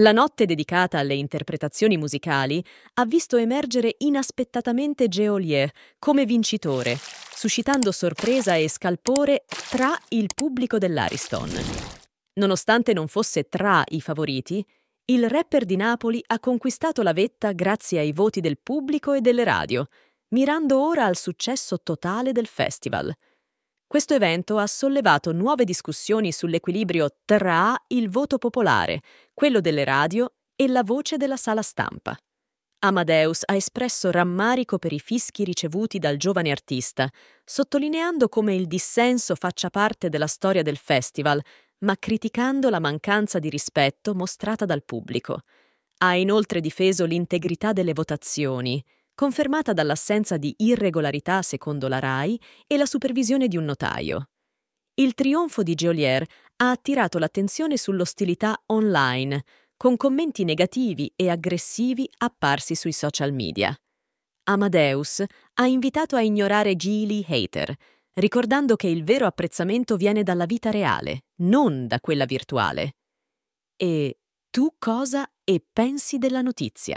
La notte dedicata alle interpretazioni musicali ha visto emergere inaspettatamente Geolier come vincitore, suscitando sorpresa e scalpore tra il pubblico dell'Ariston. Nonostante non fosse tra i favoriti, il rapper di Napoli ha conquistato la vetta grazie ai voti del pubblico e delle radio, mirando ora al successo totale del festival – questo evento ha sollevato nuove discussioni sull'equilibrio tra il voto popolare, quello delle radio e la voce della sala stampa. Amadeus ha espresso rammarico per i fischi ricevuti dal giovane artista, sottolineando come il dissenso faccia parte della storia del festival, ma criticando la mancanza di rispetto mostrata dal pubblico. Ha inoltre difeso l'integrità delle votazioni, confermata dall'assenza di irregolarità secondo la RAI e la supervisione di un notaio. Il trionfo di Geolier ha attirato l'attenzione sull'ostilità online, con commenti negativi e aggressivi apparsi sui social media. Amadeus ha invitato a ignorare Gili Hater, ricordando che il vero apprezzamento viene dalla vita reale, non da quella virtuale. E tu cosa e pensi della notizia?